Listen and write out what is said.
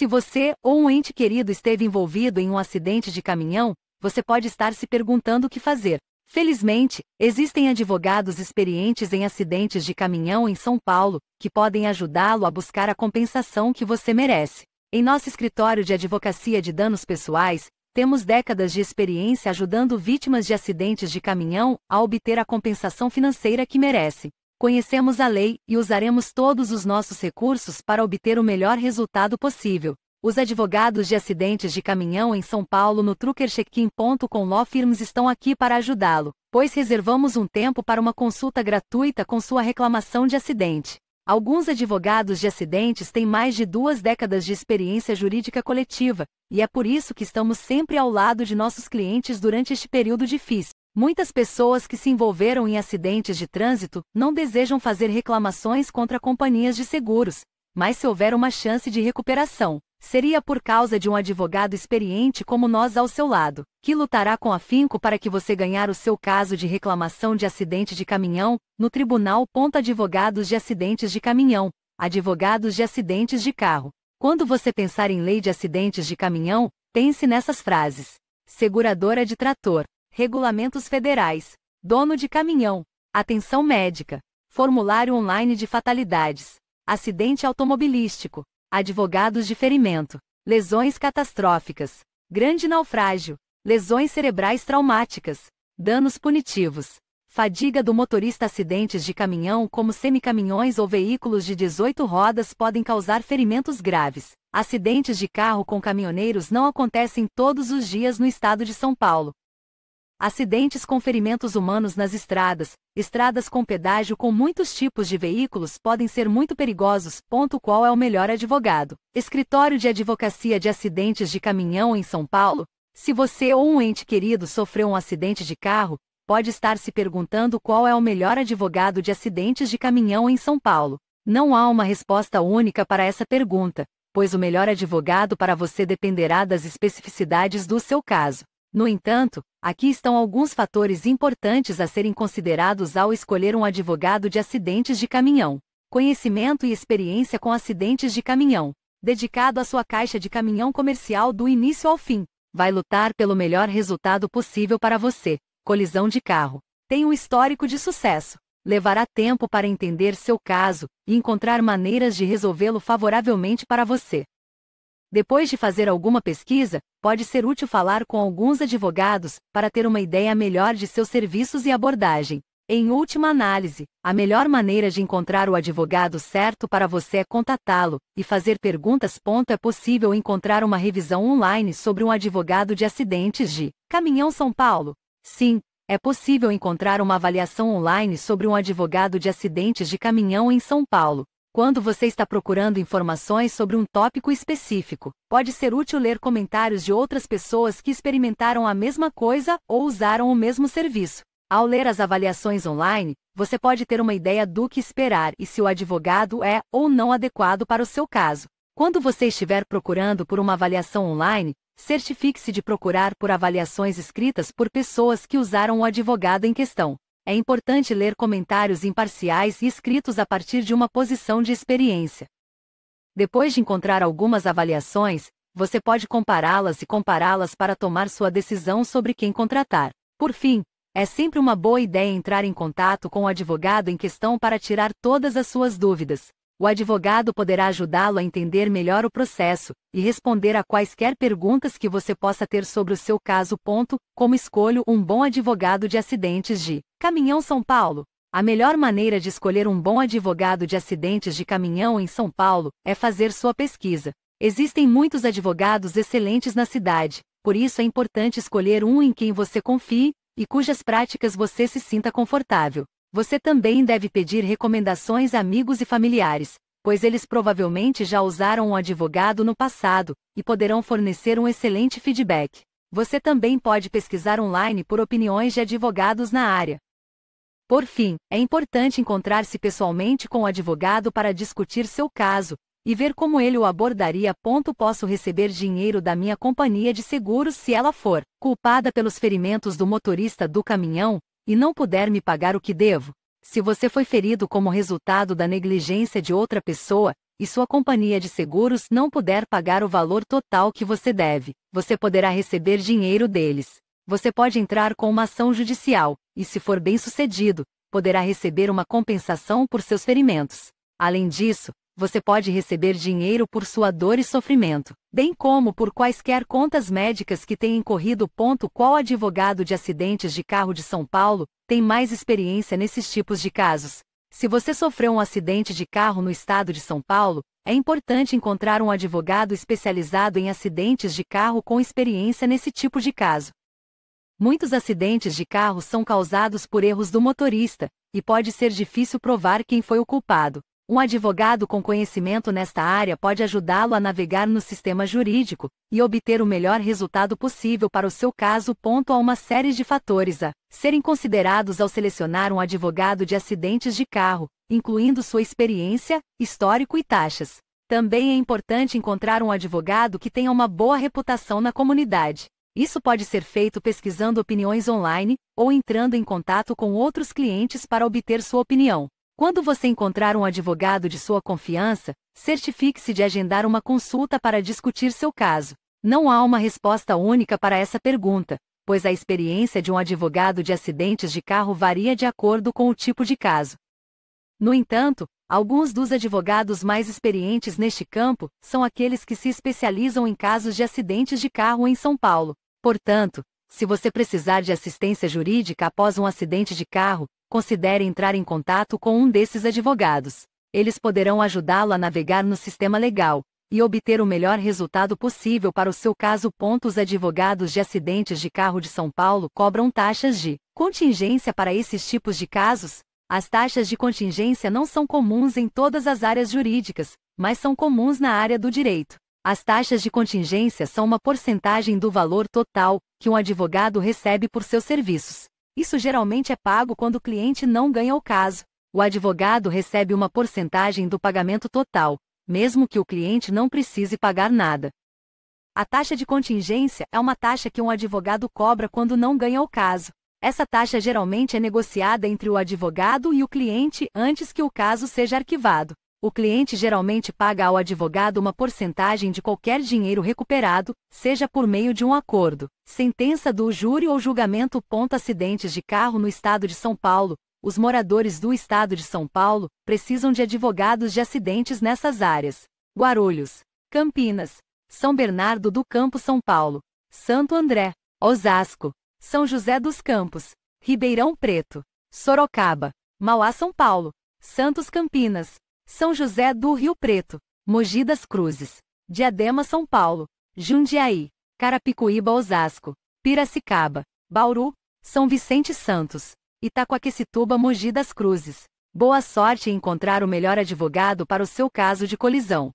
Se você ou um ente querido esteve envolvido em um acidente de caminhão, você pode estar se perguntando o que fazer. Felizmente, existem advogados experientes em acidentes de caminhão em São Paulo que podem ajudá-lo a buscar a compensação que você merece. Em nosso escritório de advocacia de danos pessoais, temos décadas de experiência ajudando vítimas de acidentes de caminhão a obter a compensação financeira que merecem. Conhecemos a lei e usaremos todos os nossos recursos para obter o melhor resultado possível. Os advogados de acidentes de caminhão em São Paulo no truckercheckin.com Law Firms estão aqui para ajudá-lo, pois reservamos um tempo para uma consulta gratuita com sua reclamação de acidente. Alguns advogados de acidentes têm mais de duas décadas de experiência jurídica coletiva, e é por isso que estamos sempre ao lado de nossos clientes durante este período difícil. Muitas pessoas que se envolveram em acidentes de trânsito não desejam fazer reclamações contra companhias de seguros, mas se houver uma chance de recuperação, seria por causa de um advogado experiente como nós ao seu lado, que lutará com afinco para que você ganhar o seu caso de reclamação de acidente de caminhão no tribunal. Advogados de acidentes de caminhão, advogados de acidentes de carro. Quando você pensar em lei de acidentes de caminhão, pense nessas frases: seguradora de trator, regulamentos federais, dono de caminhão, atenção médica, formulário online de fatalidades, acidente automobilístico, advogados de ferimento, lesões catastróficas, grande naufrágio, lesões cerebrais traumáticas, danos punitivos, fadiga do motorista. Acidentes de caminhão, como semicaminhões ou veículos de 18 rodas, podem causar ferimentos graves. Acidentes de carro com caminhoneiros não acontecem todos os dias no estado de São Paulo, Acidentes com ferimentos humanos nas estradas, estradas com pedágio com muitos tipos de veículos podem ser muito perigosos. Ponto qual é o melhor advogado? Escritório de Advocacia de Acidentes de Caminhão em São Paulo? Se você ou um ente querido sofreu um acidente de carro, pode estar se perguntando qual é o melhor advogado de acidentes de caminhão em São Paulo. Não há uma resposta única para essa pergunta, pois o melhor advogado para você dependerá das especificidades do seu caso. No entanto, aqui estão alguns fatores importantes a serem considerados ao escolher um advogado de acidentes de caminhão. Conhecimento e experiência com acidentes de caminhão. Dedicado à sua caixa de caminhão comercial do início ao fim. Vai lutar pelo melhor resultado possível para você. Colisão de carro. Tem um histórico de sucesso. Levará tempo para entender seu caso e encontrar maneiras de resolvê-lo favoravelmente para você. Depois de fazer alguma pesquisa, pode ser útil falar com alguns advogados para ter uma ideia melhor de seus serviços e abordagem. Em última análise, a melhor maneira de encontrar o advogado certo para você é contatá-lo e fazer perguntas. É possível encontrar uma revisão online sobre um advogado de acidentes de Caminhão São Paulo. Sim, é possível encontrar uma avaliação online sobre um advogado de acidentes de caminhão em São Paulo. Quando você está procurando informações sobre um tópico específico, pode ser útil ler comentários de outras pessoas que experimentaram a mesma coisa ou usaram o mesmo serviço. Ao ler as avaliações online, você pode ter uma ideia do que esperar e se o advogado é ou não adequado para o seu caso. Quando você estiver procurando por uma avaliação online, certifique-se de procurar por avaliações escritas por pessoas que usaram o advogado em questão. É importante ler comentários imparciais e escritos a partir de uma posição de experiência. Depois de encontrar algumas avaliações, você pode compará-las e compará-las para tomar sua decisão sobre quem contratar. Por fim, é sempre uma boa ideia entrar em contato com o advogado em questão para tirar todas as suas dúvidas. O advogado poderá ajudá-lo a entender melhor o processo e responder a quaisquer perguntas que você possa ter sobre o seu caso. Ponto, como escolho um bom advogado de acidentes de Caminhão São Paulo. A melhor maneira de escolher um bom advogado de acidentes de caminhão em São Paulo é fazer sua pesquisa. Existem muitos advogados excelentes na cidade, por isso é importante escolher um em quem você confie e cujas práticas você se sinta confortável. Você também deve pedir recomendações a amigos e familiares, pois eles provavelmente já usaram um advogado no passado e poderão fornecer um excelente feedback. Você também pode pesquisar online por opiniões de advogados na área. Por fim, é importante encontrar-se pessoalmente com o advogado para discutir seu caso e ver como ele o abordaria. Posso receber dinheiro da minha companhia de seguros se ela for culpada pelos ferimentos do motorista do caminhão e não puder me pagar o que devo. Se você foi ferido como resultado da negligência de outra pessoa e sua companhia de seguros não puder pagar o valor total que você deve, você poderá receber dinheiro deles você pode entrar com uma ação judicial, e se for bem-sucedido, poderá receber uma compensação por seus ferimentos. Além disso, você pode receber dinheiro por sua dor e sofrimento, bem como por quaisquer contas médicas que tenha incorrido. Qual advogado de acidentes de carro de São Paulo tem mais experiência nesses tipos de casos? Se você sofreu um acidente de carro no estado de São Paulo, é importante encontrar um advogado especializado em acidentes de carro com experiência nesse tipo de caso. Muitos acidentes de carro são causados por erros do motorista, e pode ser difícil provar quem foi o culpado. Um advogado com conhecimento nesta área pode ajudá-lo a navegar no sistema jurídico e obter o melhor resultado possível para o seu caso. Ponto a uma série de fatores a serem considerados ao selecionar um advogado de acidentes de carro, incluindo sua experiência, histórico e taxas. Também é importante encontrar um advogado que tenha uma boa reputação na comunidade. Isso pode ser feito pesquisando opiniões online ou entrando em contato com outros clientes para obter sua opinião. Quando você encontrar um advogado de sua confiança, certifique-se de agendar uma consulta para discutir seu caso. Não há uma resposta única para essa pergunta, pois a experiência de um advogado de acidentes de carro varia de acordo com o tipo de caso. No entanto, Alguns dos advogados mais experientes neste campo são aqueles que se especializam em casos de acidentes de carro em São Paulo. Portanto, se você precisar de assistência jurídica após um acidente de carro, considere entrar em contato com um desses advogados. Eles poderão ajudá-lo a navegar no sistema legal e obter o melhor resultado possível para o seu caso. Os advogados de acidentes de carro de São Paulo cobram taxas de contingência para esses tipos de casos, as taxas de contingência não são comuns em todas as áreas jurídicas, mas são comuns na área do direito. As taxas de contingência são uma porcentagem do valor total que um advogado recebe por seus serviços. Isso geralmente é pago quando o cliente não ganha o caso. O advogado recebe uma porcentagem do pagamento total, mesmo que o cliente não precise pagar nada. A taxa de contingência é uma taxa que um advogado cobra quando não ganha o caso. Essa taxa geralmente é negociada entre o advogado e o cliente antes que o caso seja arquivado. O cliente geralmente paga ao advogado uma porcentagem de qualquer dinheiro recuperado, seja por meio de um acordo, sentença do júri ou julgamento. Acidentes de carro no estado de São Paulo. Os moradores do estado de São Paulo precisam de advogados de acidentes nessas áreas: Guarulhos, Campinas, São Bernardo do Campo, São Paulo, Santo André, Osasco, são José dos Campos, Ribeirão Preto, Sorocaba, Mauá São Paulo, Santos Campinas, São José do Rio Preto, Mogi das Cruzes, Diadema São Paulo, Jundiaí, Carapicuíba Osasco, Piracicaba, Bauru, São Vicente Santos, Itacoaquecetuba Mogi das Cruzes. Boa sorte em encontrar o melhor advogado para o seu caso de colisão.